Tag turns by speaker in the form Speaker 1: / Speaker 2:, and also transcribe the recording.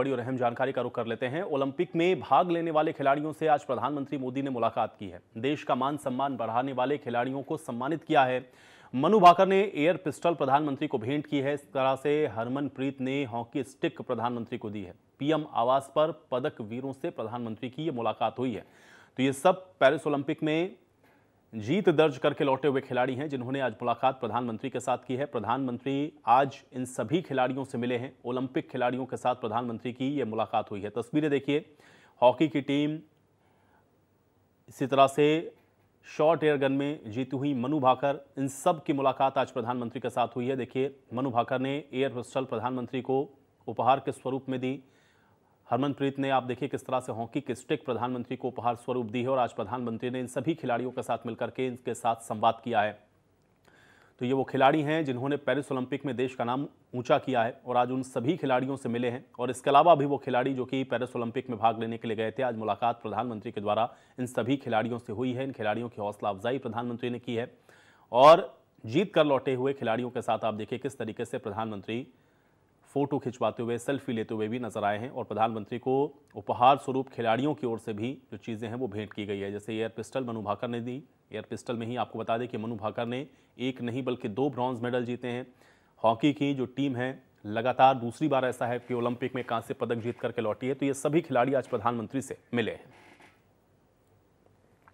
Speaker 1: बड़ी और अहम जानकारी का रुख कर लेते हैं ओलंपिक में भाग लेने वाले खिलाड़ियों से आज प्रधानमंत्री मोदी ने मुलाकात की है देश का मान सम्मान बढ़ाने वाले खिलाड़ियों को सम्मानित किया है मनु भाकर ने एयर पिस्टल प्रधानमंत्री को भेंट की है इस तरह से हरमनप्रीत ने हॉकी स्टिक प्रधानमंत्री को दी है पीएम आवास पर पदक वीरों से प्रधानमंत्री की ये मुलाकात हुई है तो ये सब पेरिस ओलंपिक में जीत दर्ज करके लौटे हुए खिलाड़ी हैं जिन्होंने आज मुलाकात प्रधानमंत्री के साथ की है प्रधानमंत्री आज इन सभी खिलाड़ियों से मिले हैं ओलंपिक खिलाड़ियों के साथ प्रधानमंत्री की ये मुलाकात हुई है तस्वीरें देखिए हॉकी की टीम इसी तरह से शॉर्ट एयर गन में जीती हुई मनु भाकर इन सब की मुलाकात आज प्रधानमंत्री के साथ हुई है देखिए मनु भाकर ने एयर पिस्टल प्रधानमंत्री को उपहार के स्वरूप में दी हरमनप्रीत ने आप देखिए किस तरह से हॉकी की स्टिक प्रधानमंत्री को उपहार स्वरूप दी है और आज प्रधानमंत्री ने इन सभी खिलाड़ियों के साथ मिलकर के इनके साथ संवाद किया है तो ये वो खिलाड़ी हैं जिन्होंने पेरिस ओलंपिक में देश का नाम ऊंचा किया है और आज उन सभी खिलाड़ियों से मिले हैं और इसके अलावा भी वो खिलाड़ी जो कि पेरिस ओलंपिक में भाग लेने के लिए गए थे आज मुलाकात प्रधानमंत्री के द्वारा इन सभी खिलाड़ियों से हुई है इन खिलाड़ियों की हौसला अफजाई प्रधानमंत्री ने की है और जीत कर लौटे हुए खिलाड़ियों के साथ आप देखिए किस तरीके से प्रधानमंत्री फोटो खिंचवाते हुए सेल्फी लेते हुए भी नजर आए हैं और प्रधानमंत्री को उपहार स्वरूप खिलाड़ियों की ओर से भी जो चीज़ें हैं वो भेंट की गई है जैसे एयर पिस्टल मनु भाकर ने दी एयर पिस्टल में ही आपको बता दें कि मनु भाकर ने एक नहीं बल्कि दो ब्रॉन्ज मेडल जीते हैं हॉकी की जो टीम है लगातार दूसरी बार ऐसा है कि ओलंपिक में कांस्य पदक जीत करके लौटी है तो ये सभी खिलाड़ी आज प्रधानमंत्री से मिले हैं